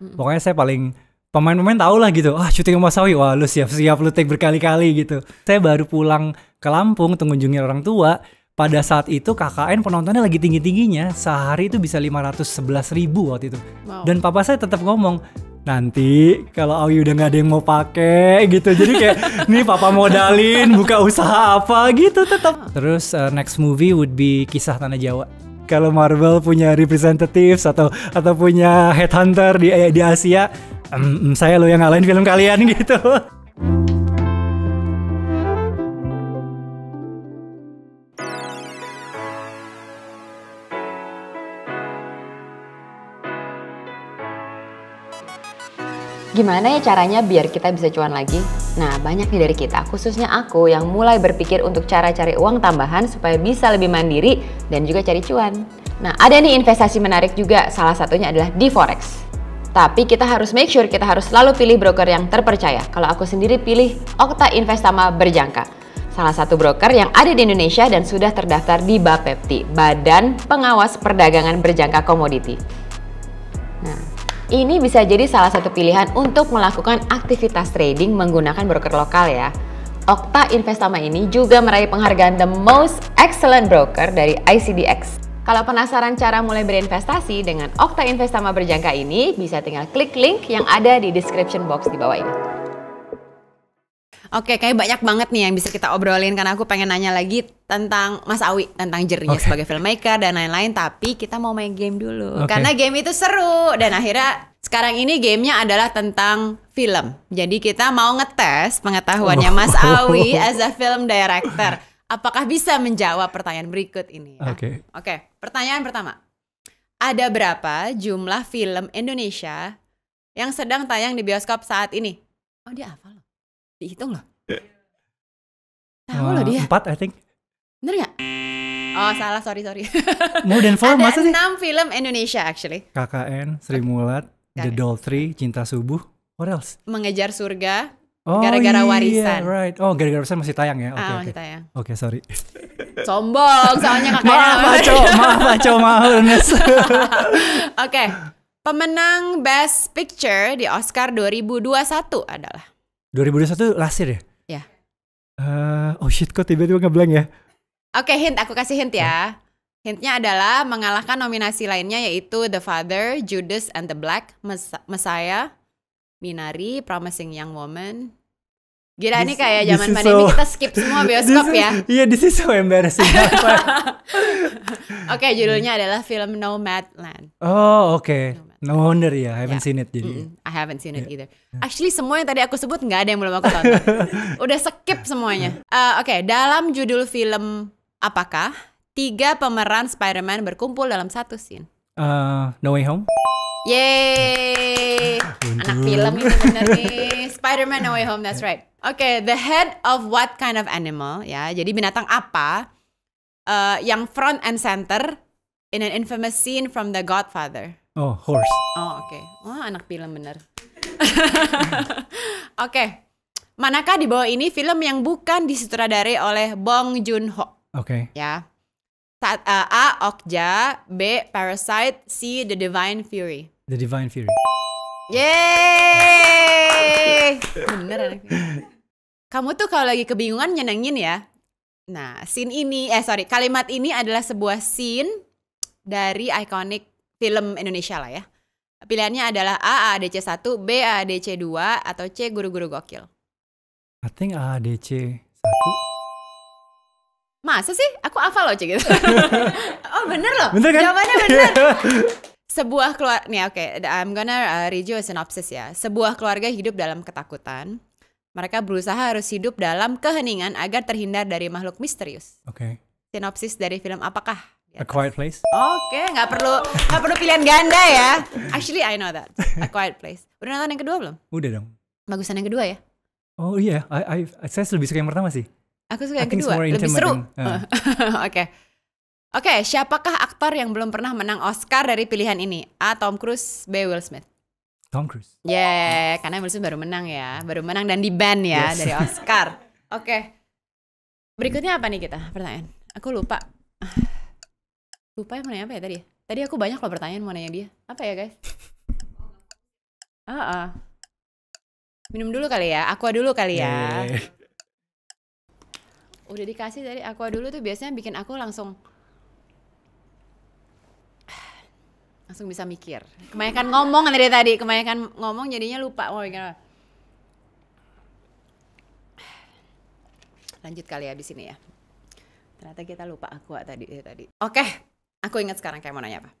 mm Pokoknya saya paling pemain-pemain tau lah gitu. Ah, syuting sama Sawi, wah lu siap-siap lu take berkali-kali gitu. Saya baru pulang ke Lampung untuk mengunjungi orang tua. Pada saat itu KKN penontonnya lagi tinggi-tingginya. Sehari itu bisa 511 ribu waktu itu. Wow. Dan papa saya tetap ngomong, nanti kalau Awi udah gak ada yang mau pakai gitu jadi kayak nih papa modalin buka usaha apa gitu tetap terus uh, next movie would be kisah tanah Jawa kalau Marvel punya representatives atau atau punya headhunter di di Asia, um, saya lo yang ngalahin film kalian gitu. Gimana ya caranya biar kita bisa cuan lagi? Nah, banyak nih dari kita, khususnya aku yang mulai berpikir untuk cara cari uang tambahan supaya bisa lebih mandiri dan juga cari cuan. Nah, ada nih investasi menarik juga, salah satunya adalah di forex. Tapi kita harus make sure kita harus selalu pilih broker yang terpercaya. Kalau aku sendiri pilih Okta Investama Berjangka salah satu broker yang ada di Indonesia dan sudah terdaftar di BAPEPTI, Badan Pengawas Perdagangan Berjangka Komoditi. Ini bisa jadi salah satu pilihan untuk melakukan aktivitas trading menggunakan broker lokal ya. Okta Investama ini juga meraih penghargaan The Most Excellent Broker dari ICDX. Kalau penasaran cara mulai berinvestasi dengan Okta Investama berjangka ini, bisa tinggal klik link yang ada di description box di bawah ini. Oke, kayak banyak banget nih yang bisa kita obrolin karena aku pengen nanya lagi tentang Mas Awi tentang jernya okay. sebagai filmmaker dan lain-lain. Tapi kita mau main game dulu okay. karena game itu seru dan akhirnya sekarang ini gamenya adalah tentang film. Jadi kita mau ngetes pengetahuannya oh. Mas Awi as a film director. Apakah bisa menjawab pertanyaan berikut ini? Oke. Ya? Oke. Okay. Okay. Pertanyaan pertama. Ada berapa jumlah film Indonesia yang sedang tayang di bioskop saat ini? Oh dia hafal Dihitung ya. loh. Tahu uh, eh, loh dia. Empat, I think. Bener gak? Oh salah, sorry sorry. More than four, masa sih? enam film Indonesia actually. KKN, Sri Mulat, The Doll Cinta Subuh. What else? Mengejar Surga. Oh, gara-gara oh, warisan. right. Oh, gara-gara warisan masih tayang ya? Oke, okay, ah, tayang. Oke, okay, sorry. Sombong, soalnya kakaknya. maaf, Maco. Maaf, Maco. Maaf, Oke. Pemenang Best Picture di Oscar 2021 adalah 2021 lasir ya? Iya. Yeah. Uh, oh shit kok tiba-tiba ngeblank ya? Oke okay, hint, aku kasih hint ya. ya. Hintnya adalah mengalahkan nominasi lainnya yaitu The Father, Judas and the Black, Messiah, Minari, Promising Young Woman, Gila this, kayak zaman pandemi so, kita skip semua bioskop is, ya. Iya, yeah, this is so embarrassing. Oke, okay, judulnya adalah film Nomadland. Oh, oke. Okay. No wonder ya, yeah. I haven't yeah. seen it jadi. Mm I haven't seen it yeah. either. Ya. Actually semua yang tadi aku sebut nggak ada yang belum aku tonton. Udah skip semuanya. Uh, oke, okay, dalam judul film apakah tiga pemeran Spider-Man berkumpul dalam satu scene? Uh, no Way Home. Yeay. Anak film ini bener nih. Spider-Man No Way Home, that's right okay, the head of what kind of animal ya. Jadi binatang apa uh, yang front and center in an infamous scene from The Godfather? Oh, horse. Oh, oke. Okay. Wah, anak film bener. oke. okay. Manakah di bawah ini film yang bukan disutradarai oleh Bong Joon-ho? Oke. Okay. Ya. Saat uh, A. Okja, B. Parasite, C. The Divine Fury. The Divine Fury. Yeay! Bener anak kamu tuh kalau lagi kebingungan nyenengin ya. Nah, scene ini, eh sorry, kalimat ini adalah sebuah scene dari ikonik film Indonesia lah ya. Pilihannya adalah A, A D C 1, B, A D C 2, atau C, guru-guru gokil. I think A C 1. Masa sih? Aku hafal loh, C gitu. oh bener loh, bener kan? jawabannya bener. Sebuah keluarga, nih oke, okay, I'm gonna uh, read you a synopsis ya. Sebuah keluarga hidup dalam ketakutan. Mereka berusaha harus hidup dalam keheningan agar terhindar dari makhluk misterius. Oke. Okay. Sinopsis dari film apakah? A Quiet Place. Oke, okay, nggak perlu nggak perlu pilihan ganda ya. Actually I know that. A Quiet Place. Udah nonton yang kedua belum? Udah dong. Bagusan yang kedua ya? Oh iya, yeah. I, I, saya lebih suka yang pertama sih. Aku suka yang kedua, lebih seru. Uh. Oke. Yeah. Oke, okay. okay, siapakah aktor yang belum pernah menang Oscar dari pilihan ini? A. Tom Cruise, B. Will Smith. Tom Cruise. Yeah, karena Smith baru menang ya, baru menang dan di ban ya yes. dari Oscar. Oke, okay. berikutnya apa nih kita pertanyaan? Aku lupa, lupa yang nanya apa ya tadi? Tadi aku banyak loh pertanyaan mau nanya dia. Apa ya guys? Ah, ah. minum dulu kali ya, Aku dulu kali ya. Yeah. Udah dikasih tadi Aku dulu tuh biasanya bikin aku langsung langsung bisa mikir. Kebanyakan ngomong dari tadi, kebanyakan ngomong jadinya lupa. Oh, gimana. Lanjut kali ya di sini ya. Ternyata kita lupa aku tadi ya, tadi. Oke, aku ingat sekarang kayak mau nanya apa.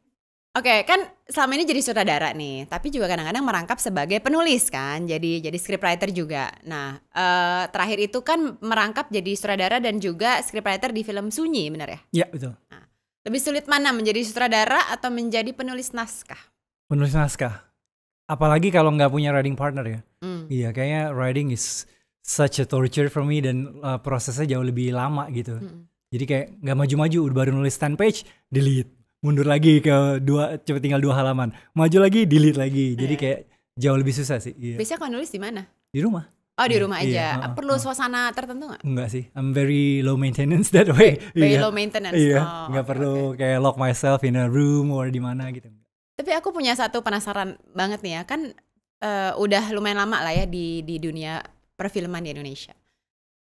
Oke, kan selama ini jadi sutradara nih, tapi juga kadang-kadang merangkap sebagai penulis kan, jadi jadi scriptwriter juga. Nah, uh, terakhir itu kan merangkap jadi sutradara dan juga scriptwriter di film Sunyi, benar ya? Iya, betul. Lebih sulit mana menjadi sutradara atau menjadi penulis naskah? Penulis naskah. Apalagi kalau nggak punya writing partner ya. Mm. Iya, kayaknya writing is such a torture for me dan uh, prosesnya jauh lebih lama gitu. Mm. Jadi kayak nggak maju-maju, udah baru nulis 10 page, delete, mundur lagi ke dua, coba tinggal dua halaman, maju lagi, delete lagi. Jadi yeah. kayak jauh lebih susah sih. Iya. Biasanya kalau nulis di mana? Di rumah. Oh di iya, rumah iya, aja. Yeah, uh, Perlu uh, suasana tertentu nggak? Enggak sih. I'm very low maintenance that way. Very yeah. low iya. maintenance. Iya. Yeah. Oh, nggak okay, perlu kayak lock myself in a room or di mana gitu. Tapi aku punya satu penasaran banget nih ya. Kan uh, udah lumayan lama lah ya di di dunia perfilman di Indonesia.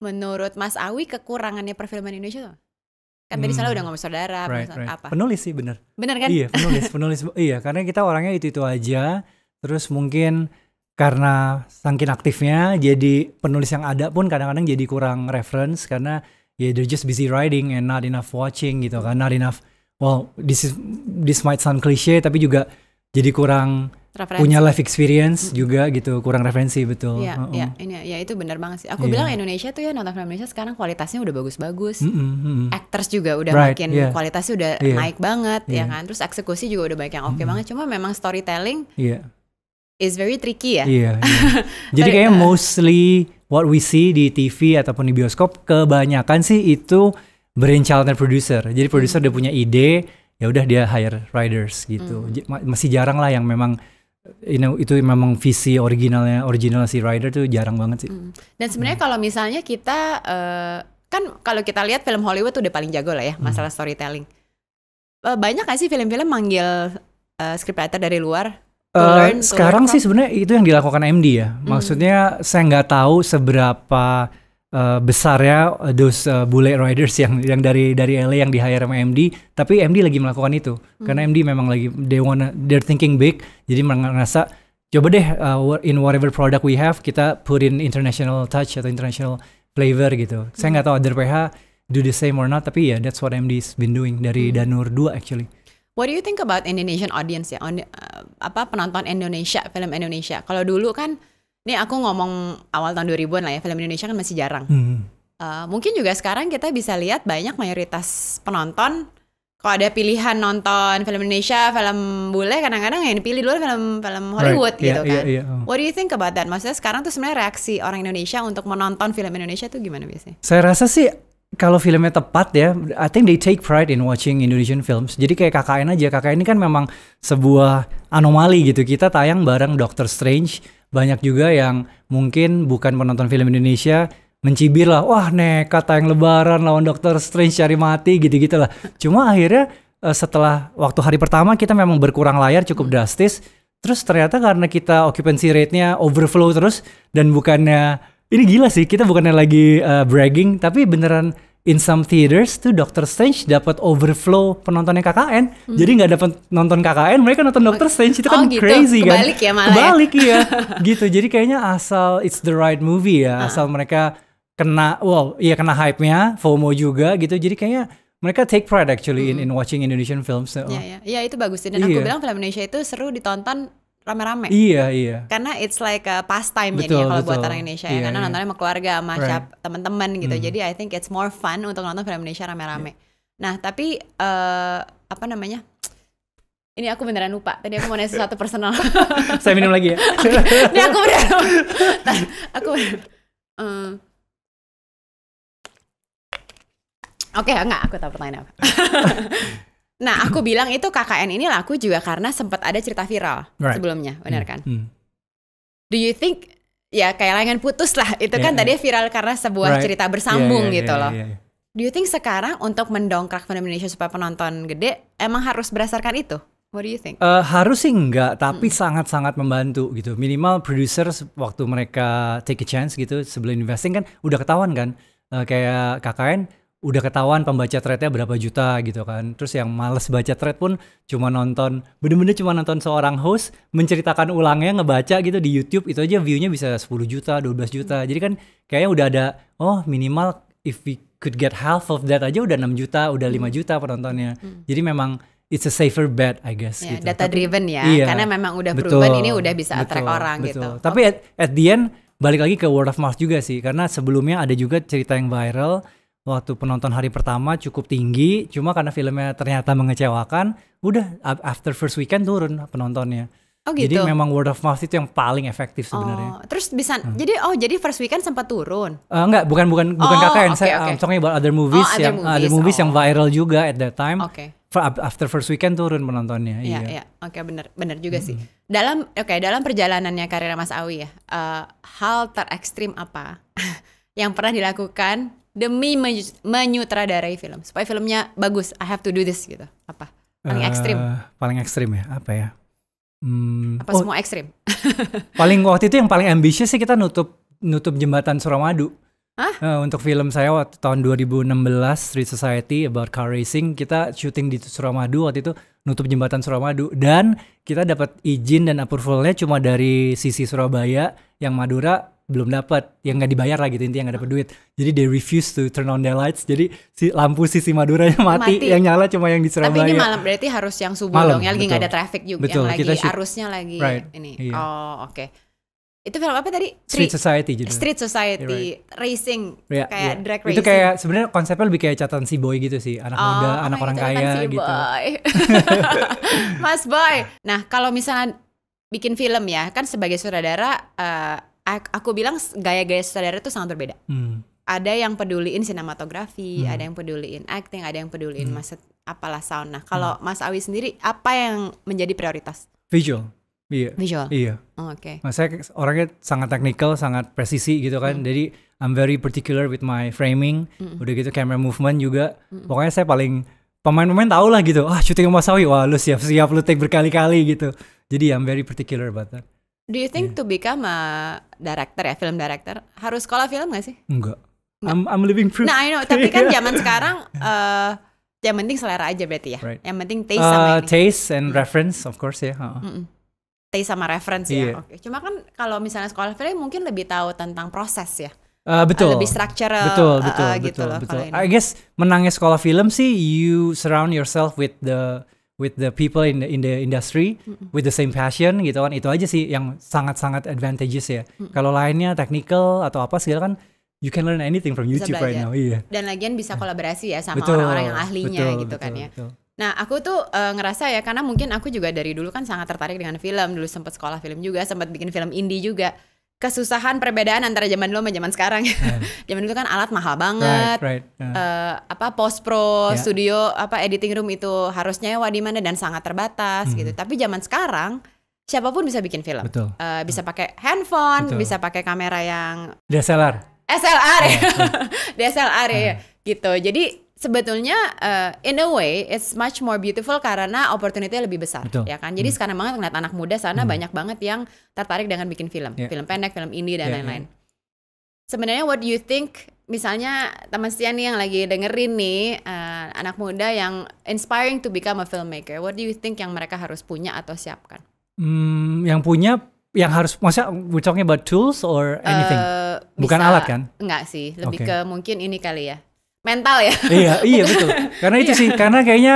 Menurut Mas Awi kekurangannya perfilman Indonesia tuh? Kan hmm. salah udah ngomong saudara, right, right. apa? Penulis sih bener. Bener kan? Iya penulis, penulis. iya karena kita orangnya itu itu aja. Terus mungkin karena saking aktifnya jadi penulis yang ada pun kadang-kadang jadi kurang reference karena ya yeah, they're just busy writing and not enough watching gitu kan not enough well this is this might sound cliche tapi juga jadi kurang referensi. punya life experience juga gitu kurang referensi betul ya yeah, uh -uh. yeah, ini ya itu benar banget sih aku yeah. bilang Indonesia tuh ya nonton film Indonesia sekarang kualitasnya udah bagus-bagus mm -hmm, mm -hmm. actors juga udah right, makin yeah. kualitasnya udah yeah. naik banget yeah. ya iya. kan terus eksekusi juga udah banyak yang oke okay mm -hmm. banget cuma memang storytelling yeah is very tricky ya. Iya. yeah. Iya. Jadi kayaknya uh, mostly what we see di TV ataupun di bioskop kebanyakan sih itu brainchild producer. Jadi producer udah punya ide, ya udah dia hire writers gitu. Mm. Masih jarang lah yang memang you know itu memang visi originalnya original si rider tuh jarang banget sih. Mm. Dan sebenarnya mm. kalau misalnya kita uh, kan kalau kita lihat film Hollywood tuh udah paling jago lah ya hmm. masalah mm. storytelling. Uh, banyak gak sih film-film manggil uh, eh, scriptwriter dari luar Uh, sekarang sih sebenarnya itu yang dilakukan MD ya. Mm. Maksudnya saya nggak tahu seberapa uh, eh, besar ya eh, those uh, bullet riders yang yang dari dari LA yang di hire sama MD, tapi MD lagi melakukan itu. Mm. Karena MD memang lagi they wanna they're thinking big. Jadi merasa coba deh uh, in whatever product we have kita put in international touch atau international flavor gitu. Mm. Saya hmm. nggak tahu other PH do the same or not, tapi ya yeah, that's what MD's been doing dari mm. Danur 2 actually. What do you think about Indonesian audience ya? On, uh, apa penonton Indonesia, film Indonesia? Kalau dulu kan, nih aku ngomong awal tahun 2000-an lah ya, film Indonesia kan masih jarang. Hmm. Uh, mungkin juga sekarang kita bisa lihat banyak mayoritas penonton kalau ada pilihan nonton film Indonesia, film bule, kadang-kadang yang dipilih dulu film film Hollywood right. Iya, gitu yeah, kan. Yeah, yeah. Oh. What do you think about that? Maksudnya sekarang tuh sebenarnya reaksi orang Indonesia untuk menonton film Indonesia tuh gimana biasanya? Saya rasa sih kalau filmnya tepat ya, I think they take pride in watching Indonesian films. Jadi kayak KKN aja, KKN ini kan memang sebuah anomali gitu. Kita tayang bareng Doctor Strange, banyak juga yang mungkin bukan penonton film Indonesia mencibir lah, wah nekat tayang lebaran lawan Doctor Strange cari mati gitu-gitu lah. Cuma akhirnya eh, setelah waktu hari pertama kita memang berkurang layar cukup drastis. Terus ternyata karena kita occupancy rate-nya overflow terus dan bukannya ini gila sih, kita bukannya lagi uh, bragging, tapi beneran in some theaters tuh Doctor Strange dapat overflow penontonnya KKN. Hmm. Jadi nggak dapat nonton KKN, mereka nonton Doctor oh, Strange itu kan oh, kan gitu. crazy kan? Kebalik Balik Ya malah ya. Kebalik ya. gitu. Jadi kayaknya asal it's the right movie ya, nah. asal mereka kena well, iya kena hype-nya, FOMO juga gitu. Jadi kayaknya mereka take pride actually hmm. in in watching Indonesian films. Iya, so. iya. Ya, itu bagus. sih. Dan yeah. aku iya. bilang film Indonesia itu seru ditonton rame-rame. Iya, iya. Karena it's like a pastime betul, jadinya kalau buat orang Indonesia ya. iya, ya. Karena iya. nontonnya sama keluarga, sama right. teman-teman gitu. Hmm. Jadi I think it's more fun untuk nonton film Indonesia rame-rame. Yeah. Nah, tapi uh, apa namanya? Ini aku beneran lupa. Tadi aku mau nanya sesuatu personal. Saya minum lagi ya. okay. Ini aku beneran. aku um, Oke, okay, enggak, aku tahu pertanyaan apa. Nah, aku bilang itu KKN ini laku juga karena sempat ada cerita viral right. sebelumnya, benar hmm, kan? Hmm. Do you think ya kayak layangan putus lah, itu yeah, kan yeah. tadi viral karena sebuah right. cerita bersambung yeah, yeah, gitu yeah, loh. Yeah, yeah. Do you think sekarang untuk mendongkrak film Indonesia supaya penonton gede emang harus berdasarkan itu? What do you think? Uh, harus sih enggak, tapi hmm. sangat-sangat hmm. membantu gitu. Minimal producer waktu mereka take a chance gitu sebelum investing kan udah ketahuan kan uh, kayak KKN udah ketahuan pembaca threadnya berapa juta gitu kan. Terus yang males baca thread pun cuma nonton, bener-bener cuma nonton seorang host menceritakan ulangnya, ngebaca gitu di YouTube, itu aja viewnya bisa 10 juta, 12 juta. Jadi kan kayaknya udah ada, oh minimal if we could get half of that aja udah 6 juta, udah 5 hmm. juta penontonnya. Hmm. Jadi memang it's a safer bet I guess yeah, gitu. data driven ya iya, karena memang udah betul, proven ini udah bisa betul, attract orang betul. gitu tapi at, at the end balik lagi ke word of mouth juga sih karena sebelumnya ada juga cerita yang viral waktu penonton hari pertama cukup tinggi, cuma karena filmnya ternyata mengecewakan, udah after first weekend turun penontonnya. Oh gitu. Jadi memang word of mouth itu yang paling efektif sebenarnya. Oh, terus bisa hmm. jadi oh jadi first weekend sempat turun. Uh, enggak, bukan bukan bukan oh, KKN. Okay, saya okay. I'm talking other movies oh, other yang movies, other movies oh. yang oh. viral juga at that time. Oke. Okay. After first weekend turun penontonnya. Iya, iya. iya. Oke, okay, benar benar juga hmm. sih. Dalam oke, okay, dalam perjalanannya karir Mas Awi ya, uh, hal terekstrim apa yang pernah dilakukan demi menyutradarai film supaya filmnya bagus I have to do this gitu apa paling uh, ekstrim paling ekstrim ya apa ya hmm, apa oh, semua ekstrim paling waktu itu yang paling ambisius sih kita nutup nutup jembatan Suramadu Hah? Uh, untuk film saya waktu tahun 2016 Street Society about car racing kita syuting di Suramadu waktu itu nutup jembatan Suramadu dan kita dapat izin dan approvalnya cuma dari sisi Surabaya yang Madura belum dapat yang nggak dibayar lah gitu intinya nggak dapat duit jadi they refuse to turn on their lights jadi si lampu sisi Madura mati, mati yang nyala cuma yang di Surabaya tapi ini malam berarti harus yang subuh malam, dong ya lagi nggak ada traffic juga betul, yang lagi arusnya lagi right, ini yeah. oh oke okay. itu film apa tadi Street Society jadi Street Society yeah, right. racing yeah, kayak yeah. drag racing itu kayak sebenarnya konsepnya lebih kayak catatan si boy gitu sih anak oh, muda oh anak iya, orang kaya si gitu boy. Mas boy nah kalau misalnya bikin film ya kan sebagai saudara uh, eh, aku bilang gaya-gaya sutradara itu sangat berbeda. Hmm. Ada yang peduliin sinematografi, hmm. ada yang peduliin acting, ada yang peduliin hmm. maksud apalah sound. Nah, hmm. kalau hmm. Mas Awi sendiri apa yang menjadi prioritas? Visual. Iya. Visual. Iya. Oh, Oke. Okay. Nah, saya orangnya sangat teknikal, sangat presisi gitu kan. Hmm. Jadi I'm very particular with my framing. Hmm. Udah gitu camera movement juga. Hmm. Pokoknya saya paling pemain-pemain tau lah gitu. Ah, syuting Mas Awi, wah lu siap-siap lu take berkali-kali gitu. Jadi I'm very particular about that. Do you think yeah. to become a director ya, film director harus sekolah film gak sih? Enggak. I'm, I'm living proof. Nah, I know. Tapi kan zaman sekarang uh, yang penting selera aja berarti ya. Right. Yang penting taste uh, sama ini. Taste and reference, of course ya. Yeah. Uh. Mm Taste sama reference yeah. ya. Iya. Oke. Okay. Cuma kan kalau misalnya sekolah film mungkin lebih tahu tentang proses ya. Uh, betul. Uh, lebih structural. Betul, betul, uh, gitu betul, loh, betul. I guess menangnya sekolah film sih you surround yourself with the with the people in the in the industry mm-hmm. with the same passion gitu kan itu aja sih yang sangat-sangat advantages ya mm-hmm. kalau lainnya technical atau apa segala kan you can learn anything from YouTube right now iya dan lagian bisa iya. kolaborasi ya sama orang-orang yang ahlinya betul, gitu kan betul, kan ya betul. Nah, aku tuh uh, ngerasa ya karena mungkin aku juga dari dulu kan sangat tertarik dengan film, dulu sempat sekolah film juga, sempat bikin film indie juga kesusahan perbedaan antara zaman dulu sama zaman sekarang. Yeah. Hmm. zaman dulu kan alat mahal banget. Right, right. Hmm. Yeah. Uh, apa post pro, yeah. studio, apa editing room itu harusnya nyewa di mana dan sangat terbatas mm. gitu. Tapi zaman sekarang siapapun bisa bikin film. Betul. Uh, bisa hmm. pakai handphone, Betul. bisa pakai kamera yang DSLR. SLR. Yeah. DSLR ya. ya. ya, ya. gitu. Jadi sebetulnya uh, in a way it's much more beautiful karena opportunity lebih besar Betul. ya kan jadi hmm. sekarang banget ngeliat anak muda sana hmm. banyak banget yang tertarik dengan bikin film yeah. film pendek film indie dan ya, ya. lain-lain yeah, yeah. sebenarnya what do you think misalnya teman setia nih yang lagi dengerin nih uh, anak muda yang inspiring to become a filmmaker what do you think yang mereka harus punya atau siapkan hmm, yang punya yang harus maksudnya we're talking about tools or anything uh, bukan bisa, alat kan enggak sih lebih okay. ke mungkin ini kali ya mental ya. iya, iya betul. Karena itu iya. sih, karena kayaknya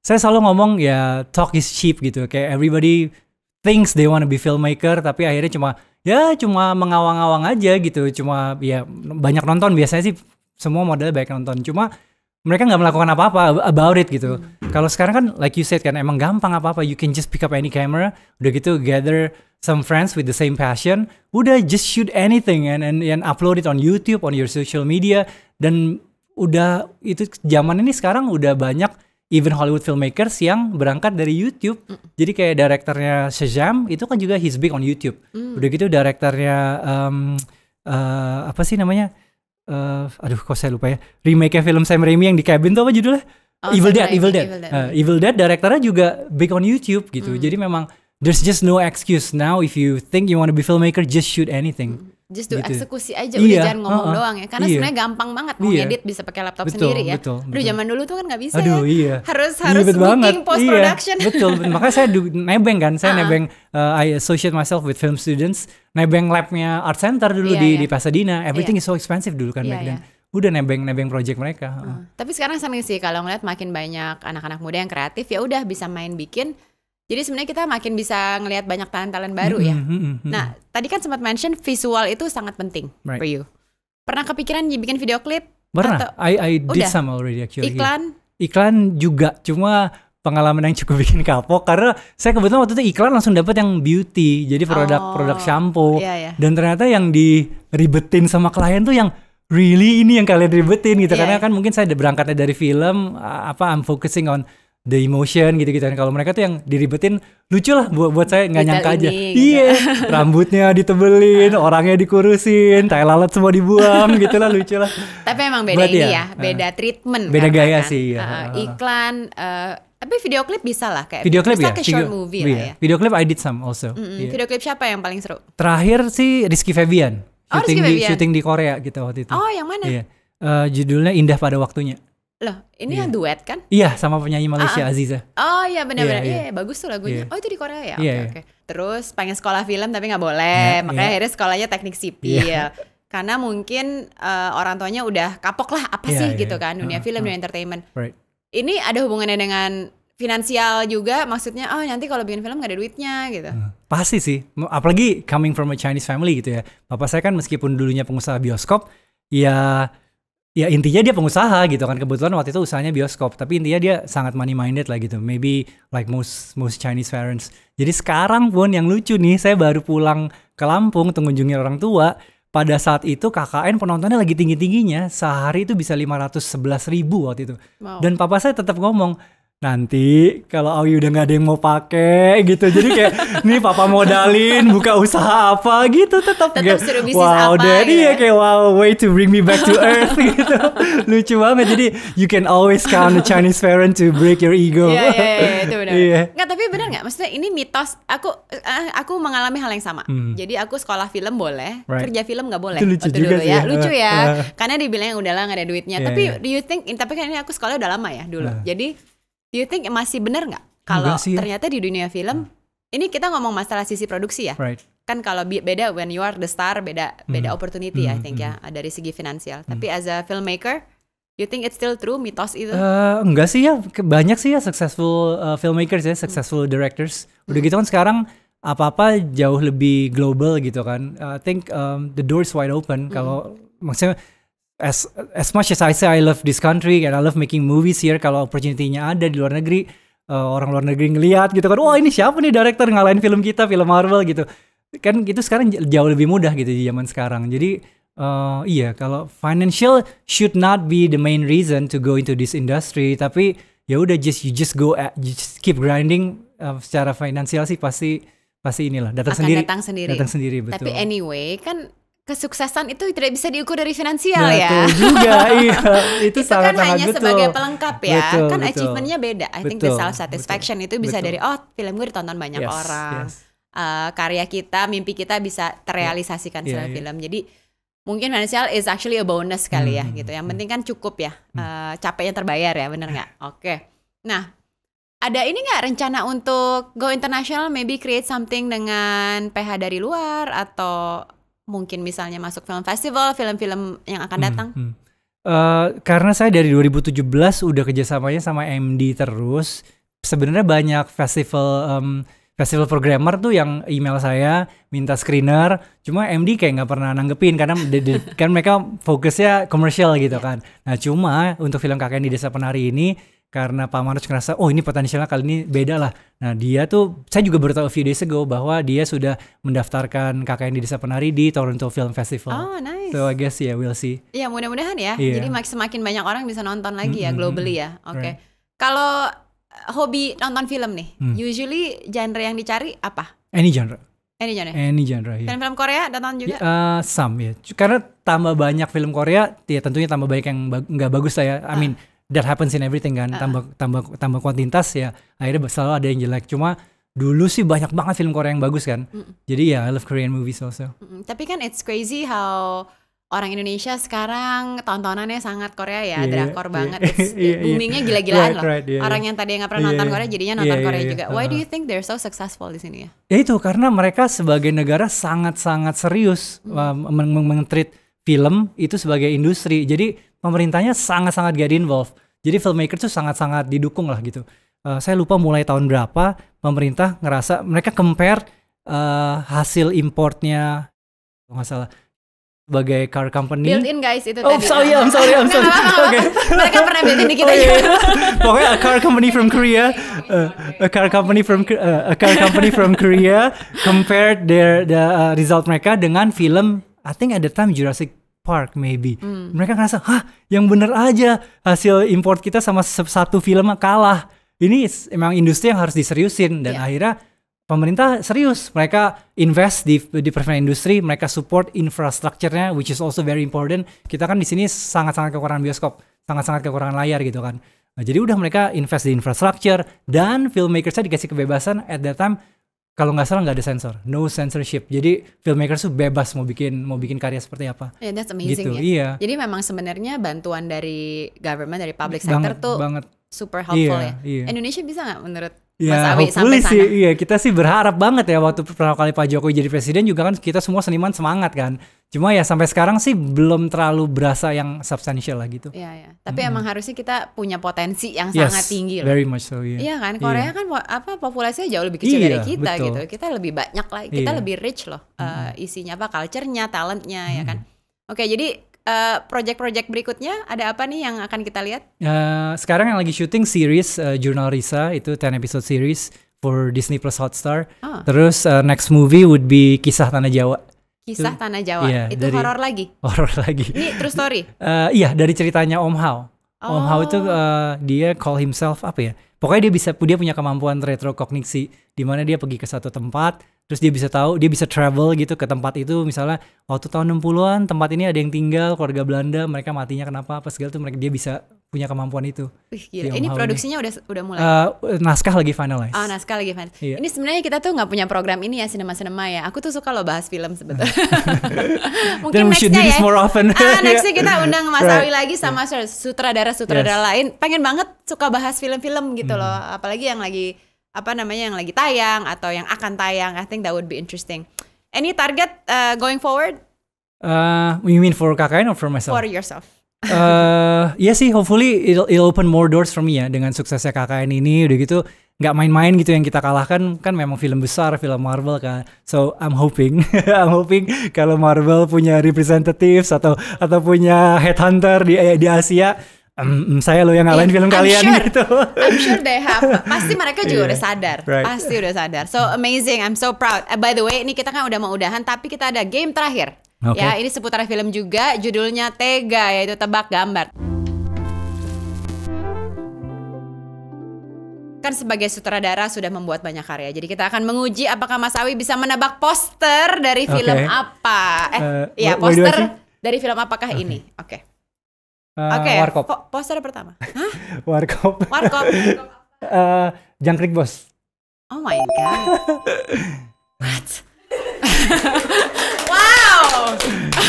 saya selalu ngomong ya talk is cheap gitu. Kayak everybody thinks they wanna be filmmaker tapi akhirnya cuma ya cuma mengawang-awang aja gitu. Cuma ya banyak nonton biasanya sih semua model baik nonton. Cuma mereka nggak melakukan apa-apa about it gitu. Hmm. Kalau sekarang kan like you said kan emang gampang apa-apa. You can just pick up any camera, udah gitu gather some friends with the same passion, udah just shoot anything and and, and upload it on YouTube, on your social media dan udah itu zaman ini sekarang udah banyak even Hollywood filmmakers yang berangkat dari YouTube. Mm. Jadi kayak direkturnya Shazam itu kan juga he's big on YouTube. Mm. Udah gitu direkturnya um, uh, eh, apa sih namanya? Uh, aduh kok saya lupa ya. Remake film Sam Raimi yang di cabin tuh apa judulnya? Oh, Evil, Dead, Evil Dead, Evil Dead. Uh, Evil Dead direkturnya juga big on YouTube gitu. Mm. Jadi memang there's just no excuse now if you think you want to be filmmaker just shoot anything. Mm just do gitu. eksekusi aja iya. udah jangan ngomong uh, uh, doang ya karena iya, sebenarnya gampang banget mau iya, edit bisa pakai laptop betul, sendiri ya. Betul, betul. Aduh zaman dulu tuh kan nggak bisa Aduh, ya. Iya. Harus harus Ribet booking banget. post iya, production. Betul. Makanya saya nebeng kan, saya uh -huh. nebeng uh, I associate myself with film students, nebeng labnya Art Center dulu yeah, di yeah. di Pasadena. Everything yeah. is so expensive dulu kan yeah, back then. Yeah udah nebeng-nebeng project mereka. Uh. Tapi sekarang seneng sih kalau ngeliat makin banyak anak-anak muda yang kreatif ya udah bisa main bikin jadi sebenarnya kita makin bisa ngelihat banyak talent-talent baru mm-hmm, ya. Mm-hmm, mm-hmm, Nah, tadi kan sempat mention visual itu sangat penting right. for you. Pernah kepikiran bikin video klip? Pernah. I I did udah. some already actually. Iklan? Iklan juga, cuma pengalaman yang cukup bikin kapok karena saya kebetulan waktu itu iklan langsung dapat yang beauty. Jadi produk-produk oh, produk shampoo. iya, iya. Dan ternyata yang diribetin sama klien tuh yang really ini yang kalian ribetin gitu yeah. karena iya. kan mungkin saya berangkatnya dari film apa I'm focusing on the emotion gitu gitu kan. kalau mereka tuh yang diribetin lucu lah buat buat saya nggak nyangka aja gitu. iya gitu. yeah, rambutnya ditebelin ah. orangnya dikurusin tai lalat semua dibuang gitu lah lucu lah tapi emang beda ini ya, ya beda uh, treatment kan beda gaya kan? sih ya. uh, iklan uh, tapi video klip bisa lah kayak video klip ya ke short movie video, lah iya. ya video klip I did some also mm -hmm. yeah. video klip siapa yang paling seru terakhir sih Rizky Febian oh, syuting Rizky Febian. di syuting di Korea gitu waktu itu oh yang mana yeah. Iya. uh, judulnya Indah pada waktunya Loh, ini yeah. yang duet kan? Iya, sama penyanyi ah, Malaysia uh -uh. Aziza. Oh iya benar-benar. Iya, yeah, yeah. yeah, bagus tuh lagunya. Yeah. Oh itu di Korea ya? Iya, oke, okay, iya. oke. Okay. Terus pengen sekolah film tapi nggak boleh. Yeah, iya. Makanya yeah. akhirnya sekolahnya teknik sipil. Yeah. Karena mungkin uh, orang tuanya udah kapok lah apa yeah, sih yeah, gitu yeah. kan dunia uh, film, uh, dunia entertainment. Right. Ini ada hubungannya dengan finansial juga maksudnya oh nanti kalau bikin film nggak ada duitnya gitu. Uh, pasti sih. Apalagi coming from a Chinese family gitu ya. Bapak saya kan meskipun dulunya pengusaha bioskop, ya ya intinya dia pengusaha gitu kan kebetulan waktu itu usahanya bioskop tapi intinya dia sangat money minded lah gitu maybe like most most Chinese parents jadi sekarang pun yang lucu nih saya baru pulang ke Lampung untuk mengunjungi orang tua pada saat itu KKN penontonnya lagi tinggi tingginya sehari itu bisa 511 ribu waktu itu wow. dan papa saya tetap ngomong nanti kalau Awi udah nggak ada yang mau pakai gitu jadi kayak nih papa modalin buka usaha apa gitu tetap tetap bisnis wow, apa daddy gitu ya, ya? kayak wow way to bring me back to earth gitu lucu banget jadi you can always count the Chinese parent to break your ego iya iya, iya, iya itu benar yeah. nggak tapi benar nggak maksudnya ini mitos aku eh, aku mengalami hal yang sama hmm. jadi aku sekolah film boleh right. kerja film nggak boleh itu lucu Waktu juga dulu, sih ya, ya. lucu ya uh, karena dibilang udahlah nggak ada duitnya yeah. tapi iya. do you think tapi kan ini aku sekolah udah lama ya dulu uh. jadi you think masih benar nggak kalau ternyata di dunia film hmm. ini kita ngomong masalah sisi produksi ya right. kan kalau beda when you are the star beda hmm. beda opportunity hmm. I think ya, hmm. ya dari segi finansial hmm. tapi as a filmmaker You think it's still true mitos itu? Uh, enggak sih ya, banyak sih ya successful uh, filmmakers ya, successful hmm. directors. Udah hmm. gitu kan sekarang apa-apa jauh lebih global gitu kan. Uh, I think um, the door is wide open. Kalau maksudnya as as much as I say I love this country and I love making movies here kalau opportunity-nya ada di luar negeri uh, orang luar negeri ngelihat gitu kan wah ini siapa nih director ngalahin film kita film Marvel gitu kan itu sekarang jauh lebih mudah gitu di zaman sekarang jadi uh, iya kalau financial should not be the main reason to go into this industry tapi ya udah just you just go at, just keep grinding uh, secara finansial sih pasti pasti inilah datang Akan sendiri datang sendiri datang sendiri betul tapi anyway kan kesuksesan itu tidak bisa diukur dari finansial betul ya. Betul juga, iya. Itu, itu kan hanya betul. sebagai pelengkap ya. Betul, kan achievementnya beda. I betul, think the self satisfaction itu bisa betul. dari oh film gue ditonton banyak yes, orang, yes. Uh, karya kita, mimpi kita bisa terrealisasikan yeah, yeah. film. Jadi mungkin finansial is actually a bonus kali ya, hmm, gitu ya gitu. Yang hmm. penting kan cukup ya, uh, capeknya terbayar ya, bener nggak? Oke. Okay. Nah, ada ini nggak rencana untuk go international, maybe create something dengan PH dari luar atau mungkin misalnya masuk film festival, film-film yang akan hmm, datang? Hmm, hmm. Uh, karena saya dari 2017 udah kerjasamanya sama MD terus. Sebenarnya banyak festival um, festival programmer tuh yang email saya minta screener. Cuma MD kayak nggak pernah nanggepin karena de de kan mereka fokusnya komersial gitu kan. Nah cuma untuk film kakek di desa penari ini karena Pak Manoj ngerasa oh ini potensialnya kali ini beda lah. Nah dia tuh saya juga baru tahu few days ago bahwa dia sudah mendaftarkan KKN di Desa Penari di Toronto Film Festival. Oh nice. So I guess yeah we'll see. Iya mudah-mudahan ya. Yeah. Jadi semakin banyak orang bisa nonton lagi mm -hmm. ya globally ya. Oke. Okay. Right. Kalau eh, hobi nonton film nih, hmm. usually genre yang dicari apa? Any genre. Any genre. Any genre. Ya. Film-film Korea datang juga? Yeah, uh, some ya. Karena tambah banyak film Korea, ya tentunya tambah banyak yang nggak ba bagus ya I ah. mean. Uh that happens in everything kan uh. tambah tambah tambah kuantitas ya akhirnya selalu ada yang jelek cuma dulu sih banyak banget film Korea yang bagus kan mm. jadi ya I love Korean movies also mm, tapi kan it's crazy how orang Indonesia sekarang tontonannya sangat Korea ya yeah, drakor yeah, banget yeah, yeah, boomingnya yeah. gila-gilaan right, loh right, yeah, iya. orang yeah. yang tadi nggak pernah yeah, nonton iya. Korea jadinya nonton yeah, iya, Korea yeah, juga yeah. why do you think they're so successful di sini ya ya itu karena mereka sebagai negara sangat-sangat serius mm. men men, film itu sebagai industri jadi pemerintahnya sangat-sangat get involved. Jadi filmmaker tuh sangat-sangat didukung lah gitu. Uh, saya lupa mulai tahun berapa pemerintah ngerasa mereka compare uh, hasil importnya kalau nggak salah sebagai car company. Built in guys itu. Oh tadi. sorry, I'm sorry, I'm sorry. Oke. Okay. Mereka pernah built in di kita. Oh, juga. Iya, iya. Pokoknya a car company from Korea, uh, a car company from uh, a car company from Korea compared their the uh, result mereka dengan film I think at the time Jurassic Park maybe. Mm. Mereka ngerasa, "Hah, yang bener aja hasil import kita sama satu film kalah." Ini emang industri yang harus diseriusin dan yeah. akhirnya pemerintah serius. Mereka invest di di perfilman industri, mereka support infrastrukturnya which is also very important. Kita kan di sini sangat-sangat kekurangan bioskop, sangat-sangat kekurangan layar gitu kan. Nah, jadi udah mereka invest di infrastruktur dan filmmakersnya dikasih kebebasan at that time kalau nggak salah nggak ada sensor, no censorship. Jadi filmmaker tuh bebas mau bikin mau bikin karya seperti apa. Yeah, that's amazing gitu, ya. Iya. Jadi memang sebenarnya bantuan dari government dari public sector banget, tuh banget. super helpful iya, ya. Iya. Indonesia bisa nggak menurut Ya, Mas iya, Awi sana. sih, iya kita sih berharap banget ya waktu pertama kali Pak Jokowi jadi presiden juga kan kita semua seniman semangat kan. Cuma ya sampai sekarang sih belum terlalu berasa yang substansial lah gitu. Iya, ya. Tapi mm -hmm. emang harusnya kita punya potensi yang yes, sangat tinggi loh. very much so, iya. Iya kan, Korea yeah. kan apa populasinya jauh lebih kecil iya, dari kita betul. gitu. Kita lebih banyak lah, kita iya. lebih rich loh mm -hmm. uh, isinya apa, culture-nya, talentnya mm -hmm. ya kan. Oke, jadi proyek eh, project-project berikutnya ada apa nih yang akan kita lihat? Uh, sekarang yang lagi syuting series uh, Jurnal Risa itu 10 episode series for Disney Plus Hotstar. Oh. Terus uh, next movie would be Kisah Tanah Jawa. Kisah itu, Tanah Jawa. Yeah, itu horror lagi. Horror lagi. Ini true story. Uh, iya, dari ceritanya Om Hao. Oh. Om Hao itu uh, dia call himself apa ya? Pokoknya dia bisa dia punya kemampuan retrokognisi di mana dia pergi ke satu tempat terus dia bisa tahu dia bisa travel gitu ke tempat itu misalnya waktu tahun 60-an tempat ini ada yang tinggal keluarga Belanda mereka matinya kenapa apa segala tuh mereka dia bisa punya kemampuan itu. Wih, gila. Ini produksinya udah udah mulai. Uh, naskah lagi finalize. Oh, naskah lagi finalize. Iya. Ini sebenarnya kita tuh nggak punya program ini ya sinema sinema ya. Aku tuh suka loh bahas film sebetulnya. Mungkin nextnya ya. More often. ah, nextnya kita undang Mas right. Awi lagi sama yeah. sutradara sutradara yes. lain. Pengen banget suka bahas film-film gitu mm. loh. Apalagi yang lagi apa namanya yang lagi tayang atau yang akan tayang. I think that would be interesting. Any target uh, going forward? Uh, you mean for KKN or for myself? For yourself. uh, ya sih, hopefully it'll, it'll open more doors for me ya dengan suksesnya KKN ini udah gitu nggak main-main gitu yang kita kalahkan kan memang film besar film Marvel kan so I'm hoping I'm hoping kalau Marvel punya representatives atau atau punya headhunter di di Asia um, saya loh yang ngalahin yeah, film I'm kalian sure, gitu. I'm sure they have. Pasti mereka juga yeah, udah sadar. Right. Pasti udah sadar. So amazing. I'm so proud. Uh, by the way, ini kita kan udah mau udahan tapi kita ada game terakhir. Okay. Ya, ini seputar film juga. Judulnya Tega yaitu tebak gambar. kan sebagai sutradara sudah membuat banyak karya. Jadi kita akan menguji apakah Mas Awi bisa menebak poster dari film okay. apa. Eh, uh, ya poster dari film apakah okay. ini. Oke. Okay. Eh, Oke, okay, warkop. Po poster pertama. Hah? warkop. Warkop. uh, jangkrik bos. Oh my god. What? wow. Oke,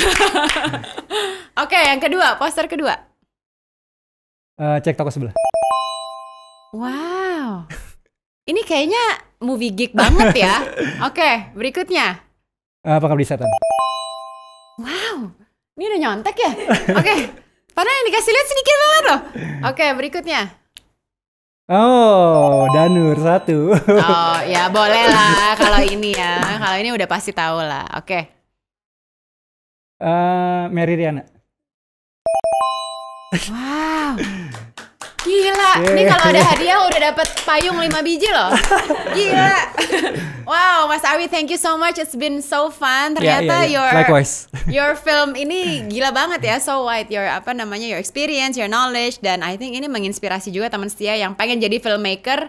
okay, yang kedua, poster kedua. Uh, cek toko sebelah. Wow. Ini kayaknya movie geek banget ya. Oke, okay, berikutnya. Uh, apa setan? Wow. Ini udah nyontek ya? Oke. Okay. Padahal yang dikasih lihat sedikit banget loh. Oke, okay, berikutnya. Oh, Danur satu. oh, ya boleh lah kalau ini ya. Kalau ini udah pasti tahu lah. Oke. Okay. Uh, eh, Mary Riana. Wow. Gila, yeah. ini iya. kalau ada hadiah udah dapat payung 5 biji loh. Gila. wow, Mas Awi, thank you so much. It's been so fun. Ya, Ternyata yeah, yeah, yeah. your Likewise. your film ini gila banget ya, so wide your apa namanya your experience, your knowledge dan I think ini menginspirasi juga teman setia yang pengen jadi filmmaker.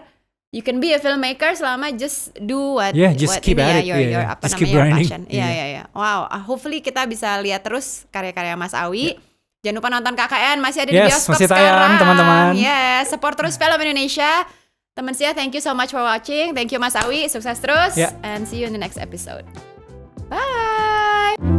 You can be a filmmaker selama just do what yeah, just what keep ini ya, at ya, it. your, yeah, your yeah. apa just namanya keep your passion. Iya, yeah, iya, yeah. yeah, yeah. Wow, hopefully kita bisa lihat terus karya-karya Mas Awi. Yeah Jangan lupa nonton KKN masih ada yes, di bioskop masih tayang, sekarang. teman-teman. Yes, support terus film Indonesia. Teman saya, thank you so much for watching. Thank you Mas Awi, sukses terus yeah. and see you in the next episode. Bye.